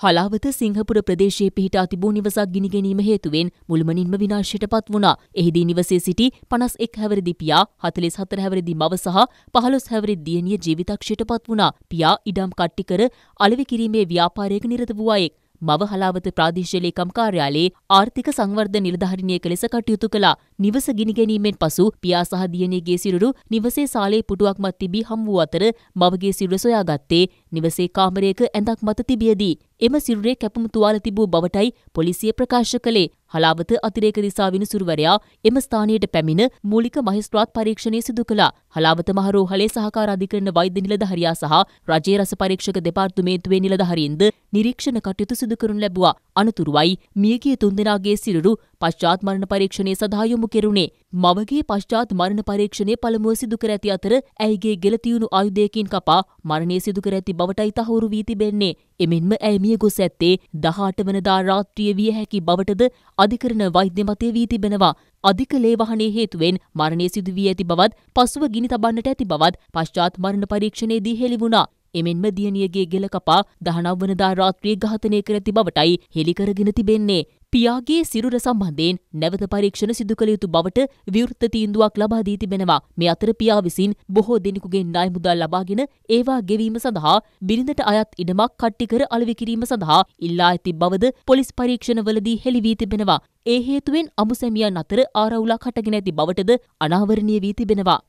හලාවත සිංහපුර ප්‍රදේශයේ පිහිටා තිබූ නිවසක් ගිනි ගැනීම හේතුවෙන් මුළුමනින්ම විනාශයට පත් වුණා. එහිදී නිවසේ සිටි 51 හැවිරිදි පියා, 44 හැවිරිදි මව සහ 15 හැවිරිදි දියණිය ජීවිතක්ෂයට පත් වුණා. පියා ඉඩම් කට්ටි කර අලෙවි කිරීමේ ව්‍යාපාරයක නිරත වූ අයෙක්. මව හලාවත ප්‍රාදේශීය ලේකම් කාර්යාලයේ ආර්ථික සංවර්ධන නිලධාරිණියක ලෙස කටයුතු කළා. නිවස ගිනි ගැනීමෙන් පසු පියා සහ දියණියගේ සිරුරු නිවසේ සාලේ පුටුවක් මත තිබී හම් වූ අතර මවගේ සිරුර සොයාගත්තේ නිවසේ කාමරයක ඇඳක් මත තිබියදී. එම සිරුරේ කැපුම් තුවාල තිබූ බවටයි පොලිසිය ප්‍රකාශ කළේ. හලාවත අතිරේක දිසා විනිසුරුවරයා එම ස්ථානයට පැමිණ මූලික මහිස්ත්‍රාත් පරීක්ෂණය සිදු කළා. හලාවත මහරෝහලේ සහකාර අධිකරණ වෛද්‍ය නිලධාරියා සහ රජයේ රස පරීක්ෂක දෙපාර්තමේන්තුවේ නිලධාරීන්ද නිරීක්ෂණ කටයුතු සිදු කරනු ලැබුවා. අනතුරුවයි මියගිය තුන්දෙනාගේ සිරුරු පශ්චාත් මරණ පරීක්ෂණය සඳහා යොමු කෙරුණේ. මවගේ පශ්චාත් මරණ පරීක්ෂණය පළමුව සිදු කර ඇති අතර ඇයිගේ ගෙලතියුණු ආයුධයකින් කපා මරණය සිදු කර ඇති බවටයි තහවුරු වී තිබෙන්නේ. එමෙන්ම ඇය මිය මියගොස් ඇත්තේ දහට වනදා රාත්‍රිය විය හැකි බවටද අධිකරණ වෛද්‍ය මතය වී තිබෙනවා. අධික ලේවහනේ හේතුවෙන් මරණය සිදුවී ඇති බවත් පසුව ගිනි තබන්නට ඇති බවත් පශ්චාත් මරණ පරීක්ෂණයේදී හෙළි වුණා. එමෙන්ම දියණියගේ ගෙල කපා දහනව වනදා රාත්‍රියේ ඝාතනය කර ඇති බවටයි හෙළි කරගෙන තිබෙන්නේ. පියාගේ සිරුර සම්බන්ධයෙන් නැවත පරීක්ෂණ සිදු කළ යුතු බවට විවෘත තීන්දුවක් ලබා දී තිබෙනවා. මේ අතර පියා විසින් බොහෝ දෙනෙකුගේ ණය මුදල් ලබාගෙන ඒවා ගෙවීම සඳහා බිරිඳට අයත් ඉඩමක් කට්ටි කර අලෙවි කිරීම සඳහා ඉල්ලා ඇති බවද පොලිස් පරීක්ෂණවලදී හෙළි වී තිබෙනවා. ඒ හේතුවෙන් අමුසැමියන් අතර ආරවුලක් හටගෙන ඇති බවටද අනාවරණීය වී තිබෙනවා.